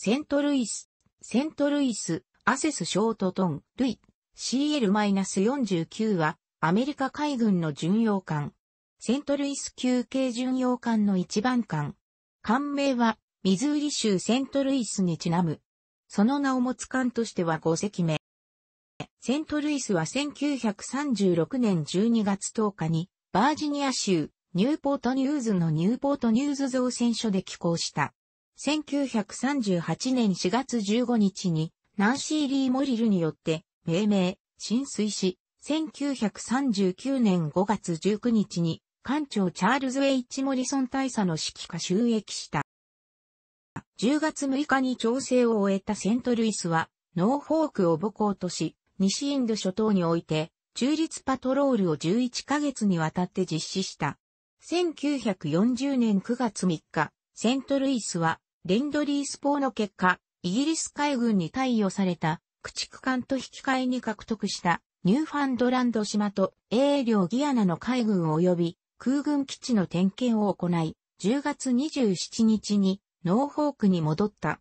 セントルイス、セントルイス、アセスショートトン、ルイ、CL-49 は、アメリカ海軍の巡洋艦。セントルイス級系巡洋艦の一番艦。艦名は、ミズーリ州セントルイスにちなむ。その名を持つ艦としては5隻目。セントルイスは1936年12月10日に、バージニア州、ニューポートニューズのニューポートニューズ造船所で寄港した。1938年4月15日に、ナンシー・リー・モリルによって、命名、浸水し、1939年5月19日に、艦長チャールズ・ H・ モリソン大佐の指揮下収益した。10月6日に調整を終えたセントルイスは、ノーフォークを母港とし、西インド諸島において、中立パトロールを11ヶ月にわたって実施した。1940年9月3日、セントルイスはレンドリースポーの結果、イギリス海軍に貸与された駆逐艦と引き換えに獲得したニューファンドランド島と英領ギアナの海軍及び空軍基地の点検を行い、10月27日にノーホークに戻った。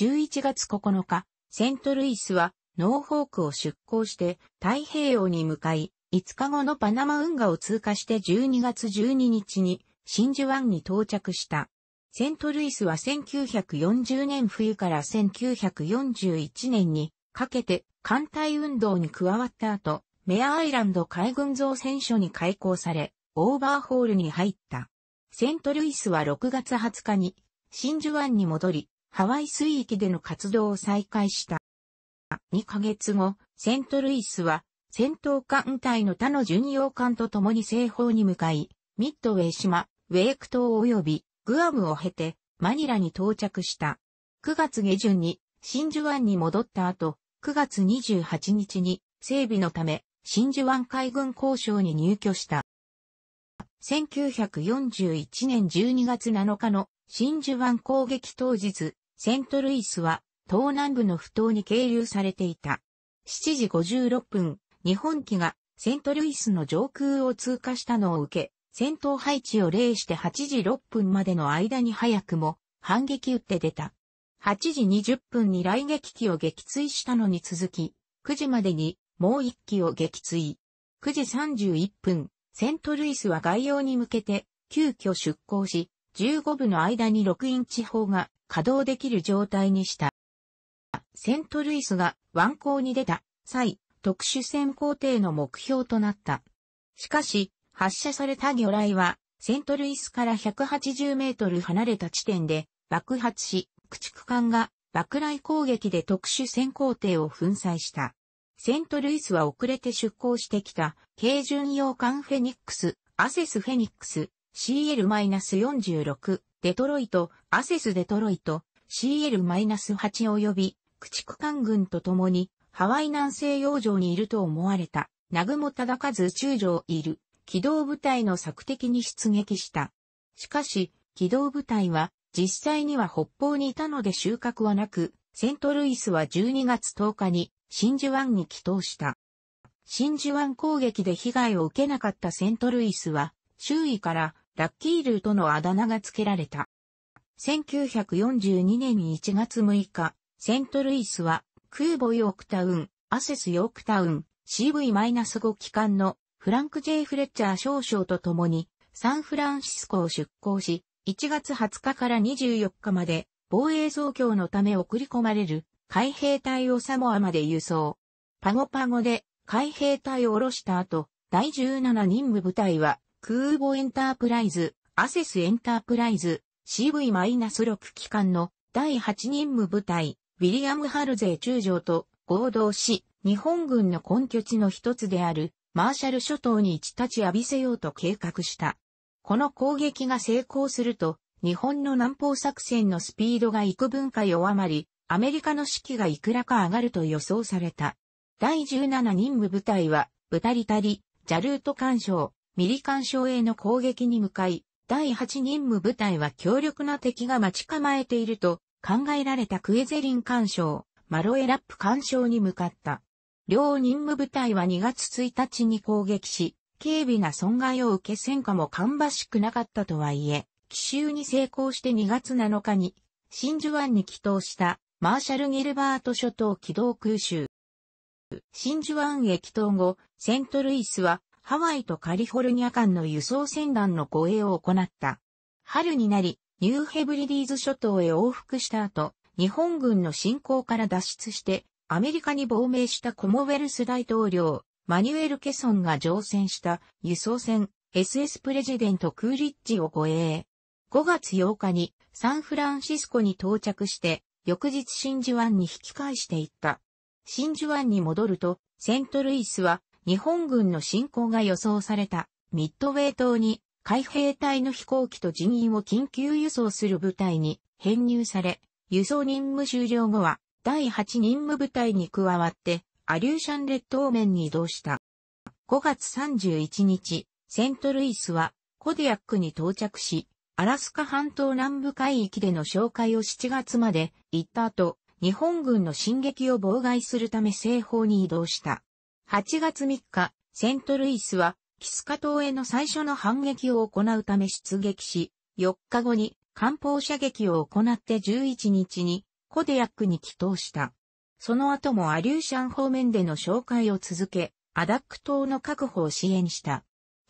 11月9日、セントルイスはノーホークを出港して太平洋に向かい、5日後のパナマ運河を通過して12月12日に真珠湾に到着した。セントルイスは1940年冬から1941年にかけて艦隊運動に加わった後、メアアイランド海軍造船所に開港され、オーバーホールに入った。セントルイスは6月20日に真珠湾に戻り、ハワイ水域での活動を再開した。2ヶ月後、セントルイスは戦闘艦隊の他の巡洋艦と共に西方に向かい、ミッドウェイ島、ウェイク島及びグアムを経て、マニラに到着した。9月下旬に、真珠湾に戻った後、9月28日に、整備のため、真珠湾海軍交渉に入居した。1941年12月7日の真珠湾攻撃当日、セントルイスは東南部の不当に係留されていた。7時56分、日本機がセントルイスの上空を通過したのを受け、戦闘配置を例して8時6分までの間に早くも反撃撃って出た。8時20分に雷撃機を撃墜したのに続き、9時までにもう1機を撃墜。9時31分、セントルイスは外洋に向けて急遽出港し、15部の間に6インチ砲が稼働できる状態にした。セントルイスが湾口に出た際、特殊潜航艇の目標となった。しかし、発射された魚雷は、セントルイスから180メートル離れた地点で爆発し、駆逐艦が爆雷攻撃で特殊潜航艇を粉砕した。セントルイスは遅れて出航してきた、軽巡洋艦フェニックス、アセスフェニックス、CL-46、デトロイト、アセスデトロイト、CL-8 及び、駆逐艦軍と共に、ハワイ南西洋上にいると思われた、南雲忠和宇宙上いる。機動部隊の策敵に出撃した。しかし、機動部隊は実際には北方にいたので収穫はなく、セントルイスは12月10日に真珠湾に帰投した。真珠湾攻撃で被害を受けなかったセントルイスは、周囲からラッキールーとのあだ名が付けられた。1942年1月6日、セントルイスは、空母ヨークタウン、アセスヨークタウン、CV-5 機関のフランク・ジェイ・フレッチャー少将と共に、サンフランシスコを出港し、1月20日から24日まで、防衛増強のため送り込まれる、海兵隊をサモアまで輸送。パゴパゴで、海兵隊を下ろした後、第17任務部隊は、空母エンタープライズ、アセスエンタープライズ、CV-6 機関の第8任務部隊、ウィリアム・ハルゼー中将と合同し、日本軍の根拠地の一つであるマーシャル諸島に一太刀浴びせようと計画した。この攻撃が成功すると、日本の南方作戦のスピードが幾分か弱まり、アメリカの士気がいくらか上がると予想された。第17任務部隊は、ブタリタリ、ジャルート干渉、ミリ干渉への攻撃に向かい、第8任務部隊は強力な敵が待ち構えていると考えられたクエゼリン干渉、マロエラップ干渉に向かった。両任務部隊は2月1日に攻撃し、軽微な損害を受け戦果も芳しくなかったとはいえ、奇襲に成功して2月7日に、真珠湾に帰島したマーシャル・ギルバート諸島機動空襲。真珠湾へ帰島後、セントルイスはハワイとカリフォルニア間の輸送船団の護衛を行った。春になり、ニューヘブリディーズ諸島へ往復した後、日本軍の侵攻から脱出して、アメリカに亡命したコモウェルス大統領、マニュエル・ケソンが乗船した輸送船 SS プレジデント・クーリッジを護衛。5月8日にサンフランシスコに到着して、翌日真珠湾に引き返していった。真珠湾に戻ると、セントルイスは日本軍の侵攻が予想されたミッドウェイ島に海兵隊の飛行機と人員を緊急輸送する部隊に編入され、輸送任務終了後は第8任務部隊に加わって、アリューシャン列島面に移動した。5月31日、セントルイスは、コディアックに到着し、アラスカ半島南部海域での紹介を7月まで行った後、日本軍の進撃を妨害するため西方に移動した。8月3日、セントルイスは、キスカ島への最初の反撃を行うため出撃し、4日後に艦砲射撃を行って11日にコデヤックに帰投した。その後もアリューシャン方面での紹介を続け、アダック島の確保を支援した。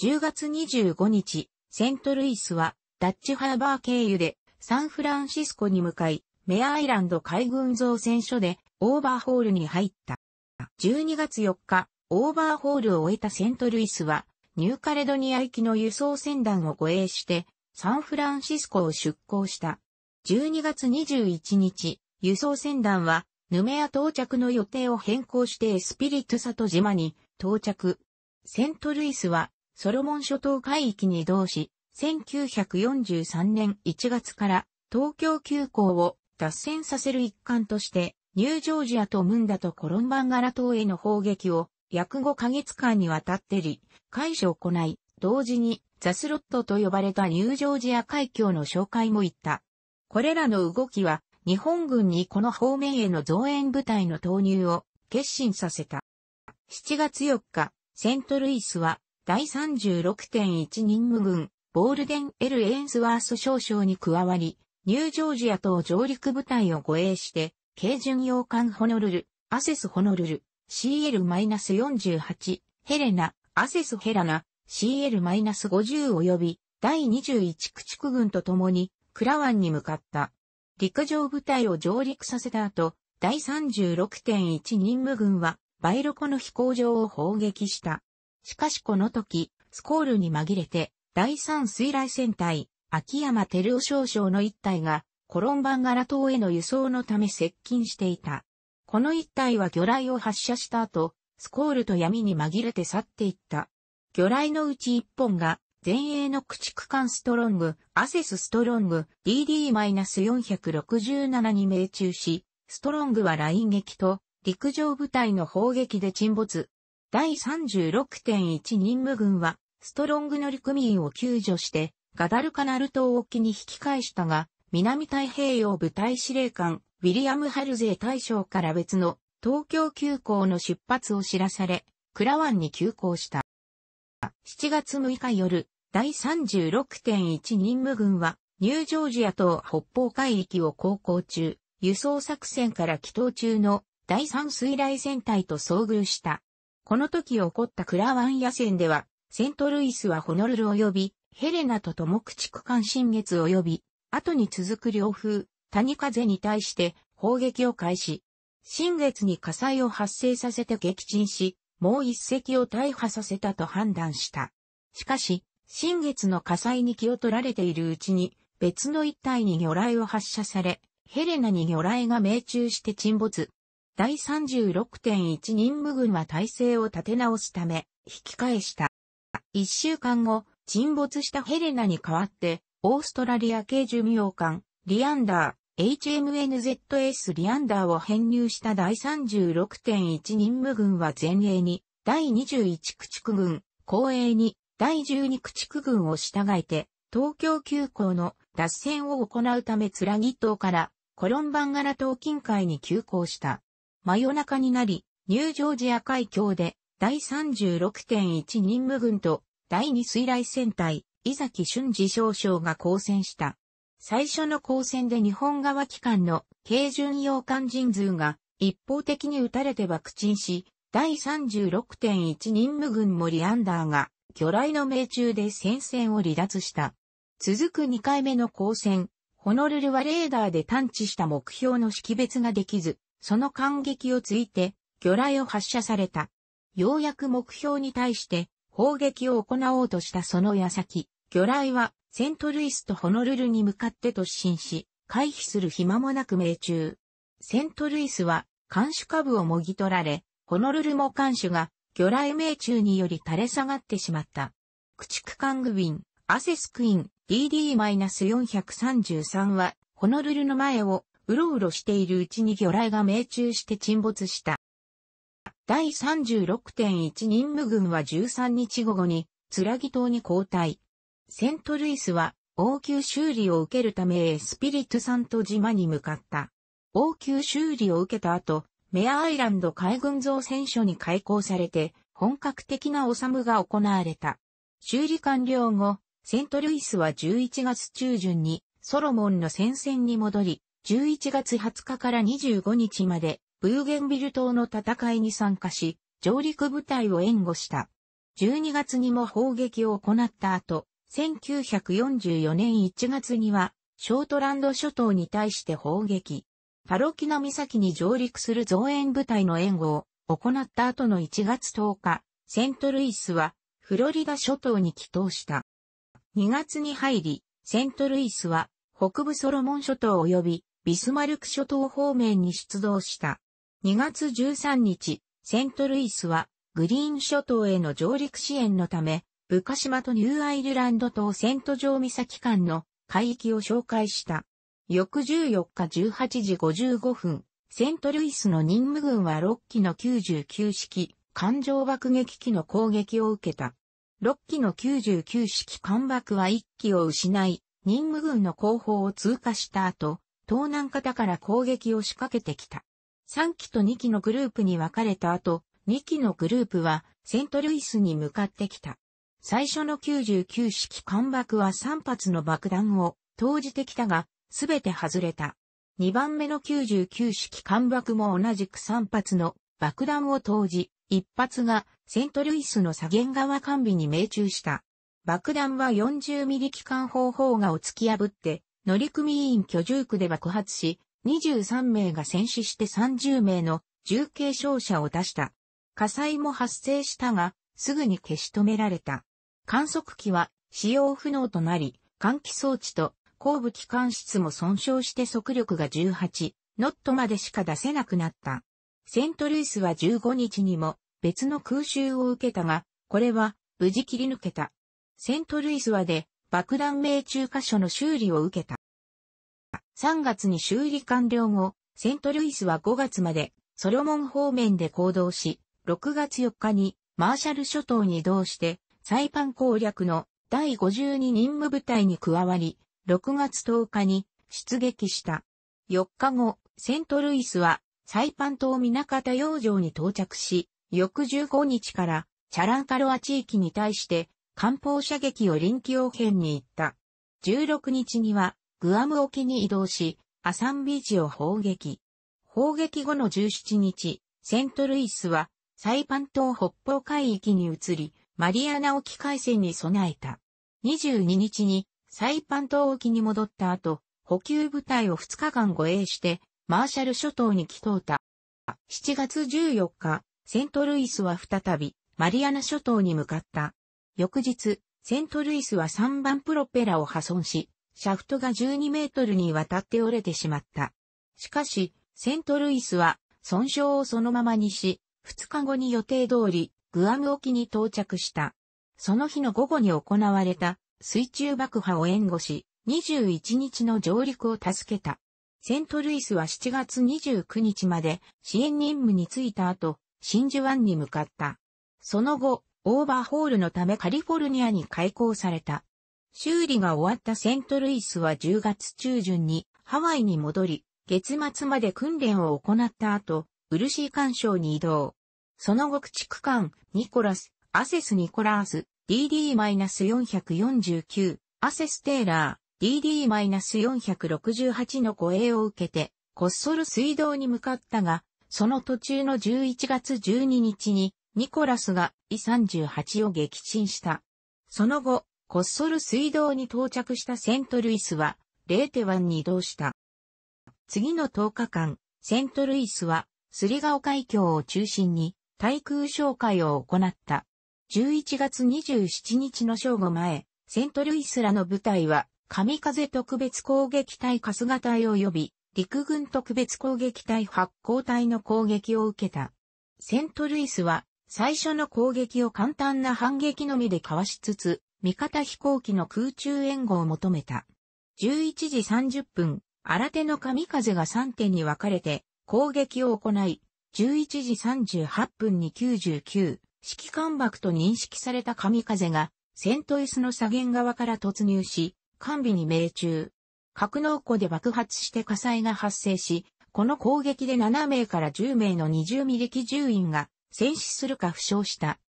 10月25日、セントルイスはダッチハーバー経由でサンフランシスコに向かい、メアイランド海軍造船所でオーバーホールに入った。12月4日、オーバーホールを終えたセントルイスは、ニューカレドニア行きの輸送船団を護衛して、サンフランシスコを出港した。12月21日、輸送船団は、ヌメア到着の予定を変更してエスピリトサト島に到着。セントルイスは、ソロモン諸島海域に移動し、1943年1月から東京急行を脱線させる一環として、ニュージョージアとムンダとコロンバンガラ島への砲撃を約5ヶ月間にわたってり、解除を行い、同時にザスロットと呼ばれたニュージョージア海峡の紹介も行った。これらの動きは日本軍にこの方面への増援部隊の投入を決心させた。7月4日、セントルイスは第36.1任務軍ボールデン・エル・エンスワース少将に加わり、ニュージョージア等上陸部隊を護衛して、軽巡洋艦ホノルル、アセスホノルル、CL-48、ヘレナ、アセスヘラナ、CL-50 及び、第21駆逐軍と共に、クラワンに向かった。陸上部隊を上陸させた後、第36.1任務軍は、バイロコの飛行場を砲撃した。しかしこの時、スコールに紛れて、第3水雷戦隊、秋山照夫少将の一隊が、コロンバンガラ島への輸送のため接近していた。この一隊は魚雷を発射した後、スコールと闇に紛れて去っていった。魚雷のうち一本が前衛の駆逐艦ストロング、アセスストロング、DD-467 に命中し、ストロングは雷撃と陸上部隊の砲撃で沈没。第36.1任務軍は、ストロング乗組員を救助して、ガダルカナル島沖に引き返したが、南太平洋部隊司令官、ウィリアム・ハルゼー大将から別の東京急行の出発を知らされ、クラワンに急行した。7月6日夜、第36.1任務軍は、ニュージョージア島北方海域を航行中、輸送作戦から帰島中の第3水雷戦隊と遭遇した。この時起こったクラワン野戦では、セントルイスはホノルル及び、ヘレナととも駆逐艦新月及び、後に続く両風、谷風に対して砲撃を開始。新月に火災を発生させて撃沈し、もう一隻を大破させたと判断した。しかし、新月の火災に気を取られているうちに、別の一体に魚雷を発射され、ヘレナに魚雷が命中して沈没。第36.1任務軍は体制を立て直すため、引き返した。一週間後、沈没したヘレナに代わって、オーストラリア系巡洋艦、リアンダー、HMNZS リアンダーを編入した第36.1任務軍は前衛に、第21駆逐軍、後衛に、第十二駆逐軍を従えて、東京急行の脱線を行うためぎ島からコロンバン柄島近海に急行した。真夜中になり、ニュージョージア海峡で第36.1任務軍と第2水雷戦隊、伊崎俊二少将が交戦した。最初の交戦で日本側機関の軽巡洋艦人数が一方的に撃たれて爆沈し、第36.1任務軍森アンダーが魚雷の命中で戦線を離脱した。続く2回目の交戦、ホノルルはレーダーで探知した目標の識別ができず、その感激をついて、魚雷を発射された。ようやく目標に対して砲撃を行おうとしたその矢先、魚雷はセントルイスとホノルルに向かって突進し、回避する暇もなく命中。セントルイスは監視下部をもぎ取られ、ホノルルも監視が魚雷命中により垂れ下がってしまった。駆逐艦グビン、アセスクイン DD-433 は、ホノルルの前をうろうろしているうちに魚雷が命中して沈没した。第36.1任務軍は13日午後に、つらぎ島に交代。セントルイスは、応急修理を受けるためエスピリットサント島に向かった。応急修理を受けた後、メアアイランド海軍造船所に開港されて、本格的な治サが行われた。修理完了後、セントルイスは11月中旬にソロモンの戦線に戻り、11月20日から25日までブーゲンビル島の戦いに参加し、上陸部隊を援護した。12月にも砲撃を行った後、1944年1月には、ショートランド諸島に対して砲撃。パロキナ岬に上陸する増援部隊の援護を行った後の1月10日、セントルイスはフロリダ諸島に帰島した。2月に入り、セントルイスは北部ソロモン諸島及びビスマルク諸島方面に出動した。2月13日、セントルイスはグリーン諸島への上陸支援のため、ブカ島とニューアイルランド島セントジョー岬間の海域を紹介した。翌14日18時55分、セントルイスの任務軍は6機の99式艦上爆撃機の攻撃を受けた。6機の99式艦爆は1機を失い、任務軍の後方を通過した後、東南方から攻撃を仕掛けてきた。3機と2機のグループに分かれた後、2機のグループはセントルイスに向かってきた。最初の99式艦爆は3発の爆弾を投じてきたが、すべて外れた。2番目の99式艦爆も同じく3発の爆弾を投じ、1発がセントルイスの左舷側艦尾に命中した。爆弾は40ミリ機関砲砲がを突き破って、乗組員居住区で爆発し、23名が戦死して30名の重軽傷者を出した。火災も発生したが、すぐに消し止められた。観測機は使用不能となり、換気装置と後部機関室も損傷して速力が18ノットまでしか出せなくなった。セントルイスは15日にも別の空襲を受けたが、これは無事切り抜けた。セントルイスはで爆弾命中箇所の修理を受けた。3月に修理完了後、セントルイスは5月までソロモン方面で行動し、6月4日にマーシャル諸島に移動してサイパン攻略の第52任務部隊に加わり、6月10日に出撃した。4日後、セントルイスは、サイパン島南方洋上に到着し、翌15日からチャランカロア地域に対して艦砲射撃を臨機応変に行った。16日にはグアム沖に移動し、アサンビーチを砲撃。砲撃後の17日、セントルイスはサイパン島北方海域に移り、マリアナ沖海戦に備えた。22日にサイパン島沖に戻った後、補給部隊を2日間護衛して、マーシャル諸島に帰投た。7月14日、セントルイスは再び、マリアナ諸島に向かった。翌日、セントルイスは3番プロペラを破損し、シャフトが12メートルにわたって折れてしまった。しかし、セントルイスは、損傷をそのままにし、2日後に予定通り、グアム沖に到着した。その日の午後に行われた、水中爆破を援護し、21日の上陸を助けた。セントルイスは7月29日まで支援任務に就いた後、真珠湾に向かった。その後、オーバーホールのためカリフォルニアに開港された。修理が終わったセントルイスは10月中旬にハワイに戻り、月末まで訓練を行った後、ー干渉に移動。その後駆逐艦、ニコラス、アセス・ニコラース、DD-449、アセステーラー、DD-468 の護衛を受けて、コッソル水道に向かったが、その途中の11月12日に、ニコラスが E38 を撃沈した。その後、コッソル水道に到着したセントルイスは、レーテ湾に移動した。次の10日間、セントルイスは、スリガオ海峡を中心に、対空哨戒を行った。11月27日の正午前、セントルイスらの部隊は、神風特別攻撃隊春日隊及び、陸軍特別攻撃隊発光隊の攻撃を受けた。セントルイスは、最初の攻撃を簡単な反撃のみでかわしつつ、味方飛行機の空中援護を求めた。11時30分、新手の神風が3点に分かれて攻撃を行い、11時38分に99、指揮艦爆と認識された神風が、セントイスの左舷側から突入し、完備に命中。格納庫で爆発して火災が発生し、この攻撃で7名から10名の20ミリ機獣員が戦死するか負傷した。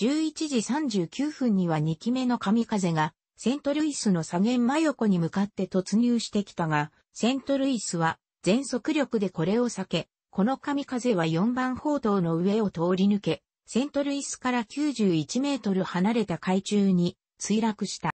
11時39分には2機目の神風が、セントルイスの左舷真横に向かって突入してきたが、セントルイスは全速力でこれを避け、この神風は4番砲塔の上を通り抜け、セントルイスから91メートル離れた海中に墜落した。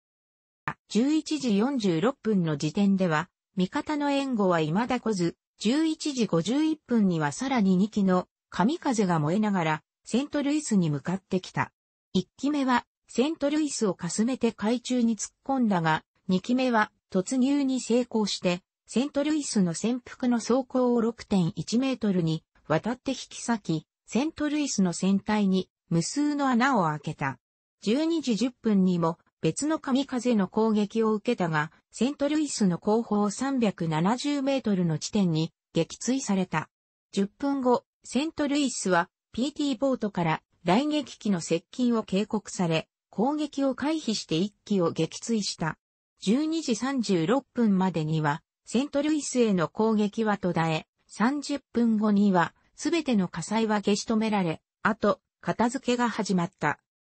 11時46分の時点では、味方の援護は未だ来ず、11時51分にはさらに2機の神風が燃えながら、セントルイスに向かってきた。1機目は、セントルイスをかすめて海中に突っ込んだが、2機目は突入に成功して、セントルイスの潜伏の走行を6.1メートルに渡って引き裂き、セントルイスの船体に無数の穴を開けた。12時10分にも別の神風の攻撃を受けたが、セントルイスの後方370メートルの地点に撃墜された。10分後、セントルイスは PT ボートから雷撃機の接近を警告され、攻撃を回避して1機を撃墜した。12時36分までには、セントルイスへの攻撃は途絶え、30分後には、すべての火災は消し止められ、あと、片付けが始まった。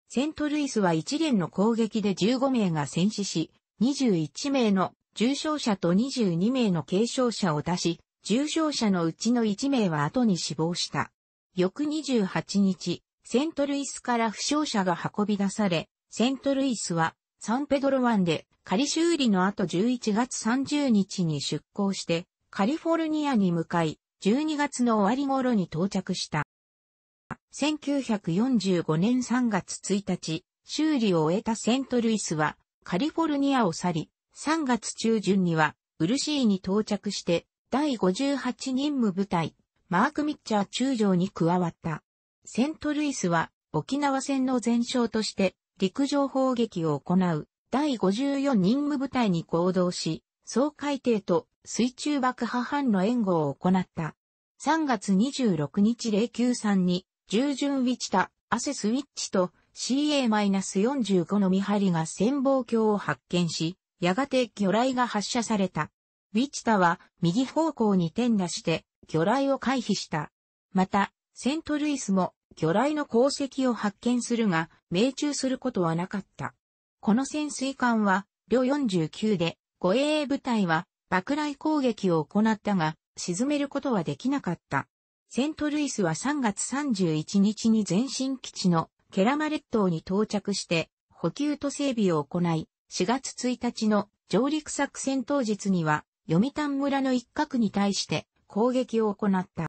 セントルイスは一連の攻撃で15名が戦死し、21名の重傷者と22名の軽傷者を出し、重傷者のうちの1名は後に死亡した。翌28日、セントルイスから負傷者が運び出され、セントルイスはサンペドロ湾で仮修理の後11月30日に出港してカリフォルニアに向かい、12月の終わり頃に到着した。1945年3月1日、修理を終えたセントルイスはカリフォルニアを去り、3月中旬にはウルシーに到着して第58任務部隊、マーク・ミッチャー中将に加わった。セントルイスは沖縄戦の前哨として陸上砲撃を行う第54任務部隊に行動し、総海艇と水中爆破班の援護を行った。3月26日093に、従順ウィチタ、アセスウィッチと CA-45 の見張りが潜望鏡を発見し、やがて魚雷が発射された。ウィチタは右方向に転打して魚雷を回避した。また、セントルイスも魚雷の鉱石を発見するが、命中することはなかった。この潜水艦は、両49で、護衛部隊は爆雷攻撃を行ったが、沈めることはできなかった。セントルイスは3月31日に前進基地のケラマ列島に到着して、補給と整備を行い、4月1日の上陸作戦当日には、読谷村の一角に対して攻撃を行った。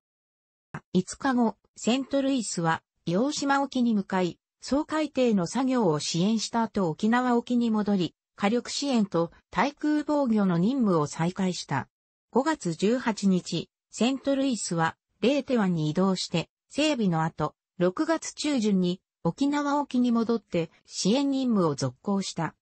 5日後、セントルイスは、洋島沖に向かい、総海底の作業を支援した後沖縄沖に戻り、火力支援と対空防御の任務を再開した。5月18日、セントルイスはレーテ湾に移動して整備の後、6月中旬に沖縄沖に戻って支援任務を続行した。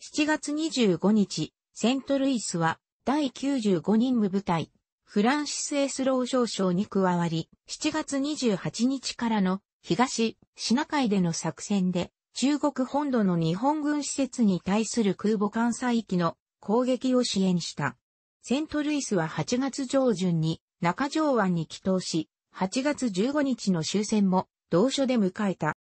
7月25日、セントルイスは第95任務部隊、フランシス・エスロー少将に加わり、7月28日からの東シナ海での作戦で中国本土の日本軍施設に対する空母艦載機の攻撃を支援した。セントルイスは8月上旬に中条湾に帰投し、8月15日の終戦も同所で迎えた。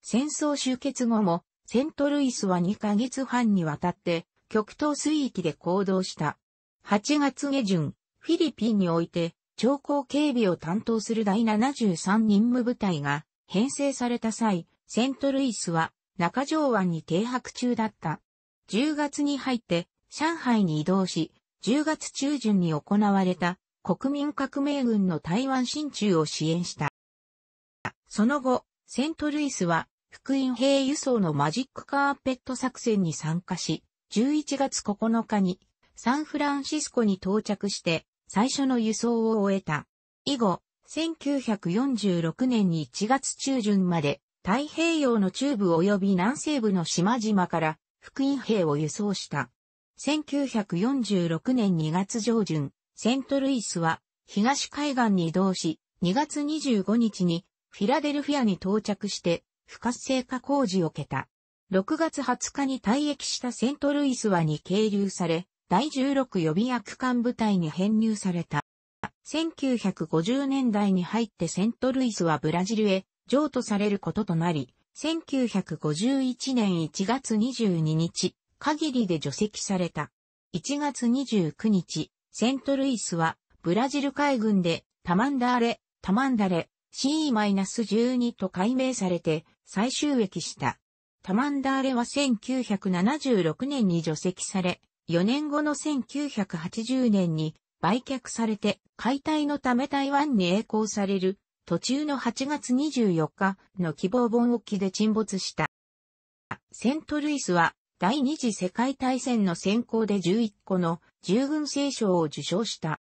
戦争終結後もセントルイスは2ヶ月半にわたって極東水域で行動した。8月下旬、フィリピンにおいて長江警備を担当する第73任務部隊が編成された際、セントルイスは中条湾に停泊中だった。10月に入って上海に移動し、10月中旬に行われた国民革命軍の台湾進駐を支援した。その後、セントルイスは福音兵輸送のマジックカーペット作戦に参加し、11月9日にサンフランシスコに到着して最初の輸送を終えた。以後、1946年に1月中旬まで太平洋の中部及び南西部の島々から福音兵を輸送した。1946年2月上旬、セントルイスは東海岸に移動し、2月25日にフィラデルフィアに到着して不活性化工事を受けた。6月20日に退役したセントルイスはに係留され、第16予備役艦部隊に編入された。1950年代に入ってセントルイスはブラジルへ譲渡されることとなり、1951年1月22日、限りで除籍された。1月29日、セントルイスは、ブラジル海軍で、タマンダーレ、タマンダレ、CE-12 と改名されて、再収益した。タマンダーレは1976年に除籍され、4年後の1980年に売却されて解体のため台湾に栄光される途中の8月24日の希望本沖で沈没した。セントルイスは第二次世界大戦の先行で11個の従軍聖賞を受賞した。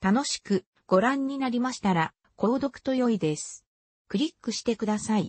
楽しくご覧になりましたら、購読と良いです。クリックしてください。